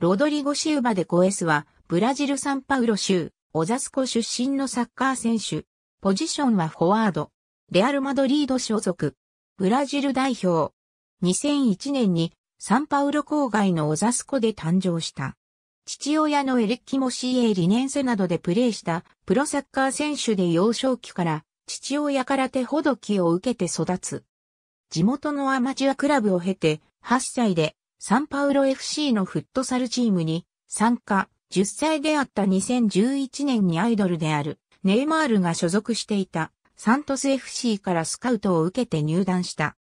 ロドリゴ・シウバでコエスは、ブラジル・サンパウロ州、オザスコ出身のサッカー選手。ポジションはフォワード。レアル・マドリード所属。ブラジル代表。2001年にサンパウロ郊外のオザスコで誕生した。父親のエリッキ・モシエ・リネンセなどでプレーしたプロサッカー選手で幼少期から父親から手ほどきを受けて育つ。地元のアマチュアクラブを経て8歳でサンパウロ FC のフットサルチームに参加、10歳であった2011年にアイドルであるネイマールが所属していたサントス FC からスカウトを受けて入団した。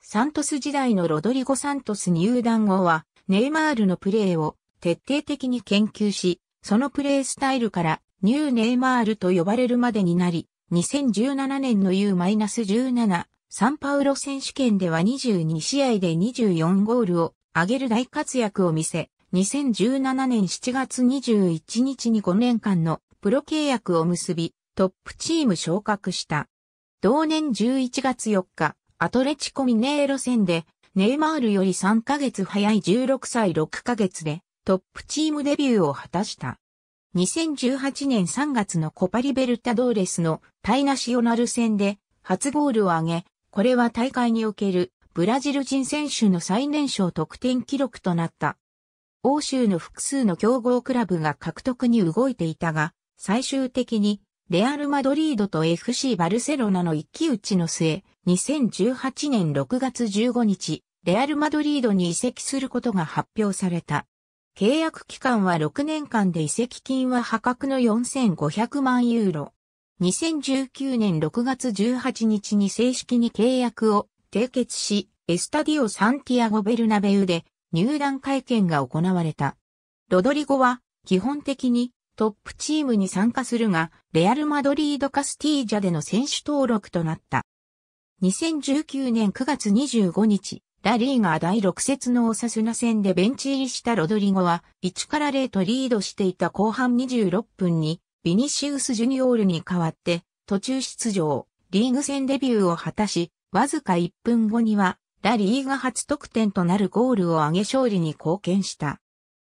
サントス時代のロドリゴ・サントス入団後は、ネイマールのプレーを徹底的に研究し、そのプレースタイルからニューネイマールと呼ばれるまでになり、2017年の U-17 サンパウロ選手権では22試合で24ゴールを上げる大活躍を見せ、2017年7月21日に5年間のプロ契約を結び、トップチーム昇格した。同年11月4日、アトレチコミネーロ戦で、ネイマールより3ヶ月早い16歳6ヶ月で、トップチームデビューを果たした。2018年3月のコパリベルタドーレスのタイナシオナル戦で初ゴールを挙げ、これは大会におけるブラジル人選手の最年少得点記録となった。欧州の複数の強豪クラブが獲得に動いていたが、最終的にレアル・マドリードと FC バルセロナの一騎打ちの末、2018年6月15日、レアル・マドリードに移籍することが発表された。契約期間は6年間で移籍金は破格の4500万ユーロ。2019年6月18日に正式に契約を締結し、エスタディオ・サンティアゴ・ベルナベウで入団会見が行われた。ロドリゴは基本的にトップチームに参加するが、レアル・マドリード・カスティージャでの選手登録となった。2019年9月25日、ラリーガ第6節のオサスナ戦でベンチ入りしたロドリゴは1から0とリードしていた後半26分にビニシウス・ジュニオールに代わって途中出場、リーグ戦デビューを果たし、わずか1分後には、ラリーが初得点となるゴールを挙げ勝利に貢献した。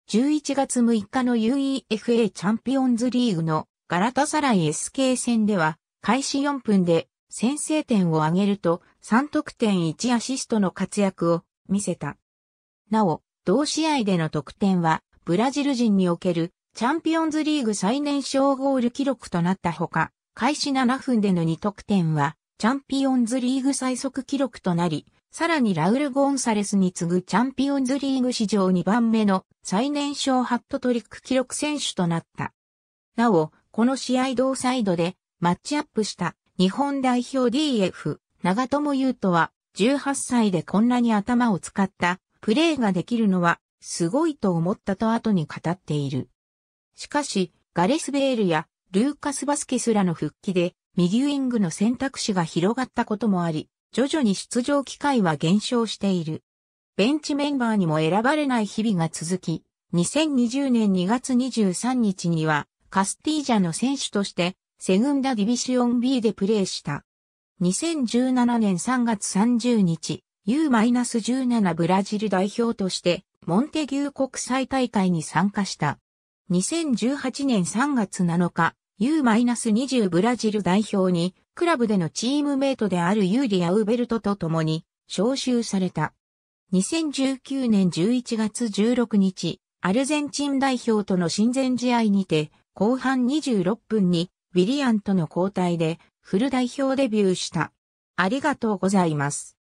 11月6日の UEFA チャンピオンズリーグのガラタサライ SK 戦では、開始4分で先制点を挙げると3得点1アシストの活躍を見せた。なお、同試合での得点は、ブラジル人におけるチャンピオンズリーグ最年少ゴール記録となったほか、開始7分での2得点は、チャンピオンズリーグ最速記録となり、さらにラウル・ゴンサレスに次ぐチャンピオンズリーグ史上2番目の最年少ハットトリック記録選手となった。なお、この試合同サイドでマッチアップした日本代表 DF 長友優斗は18歳でこんなに頭を使ったプレーができるのはすごいと思ったと後に語っている。しかし、ガレス・ベールやルーカス・バスケスらの復帰で右ウィングの選択肢が広がったこともあり、徐々に出場機会は減少している。ベンチメンバーにも選ばれない日々が続き、2020年2月23日には、カスティージャの選手として、セグンダディビシオン B でプレーした。2017年3月30日、U-17 ブラジル代表として、モンテギュー国際大会に参加した。2018年3月7日、U-20 ブラジル代表に、クラブでのチームメイトであるユーリア・ウベルトと共に招集された。2019年11月16日、アルゼンチン代表との親善試合にて、後半26分にウィリアンとの交代でフル代表デビューした。ありがとうございます。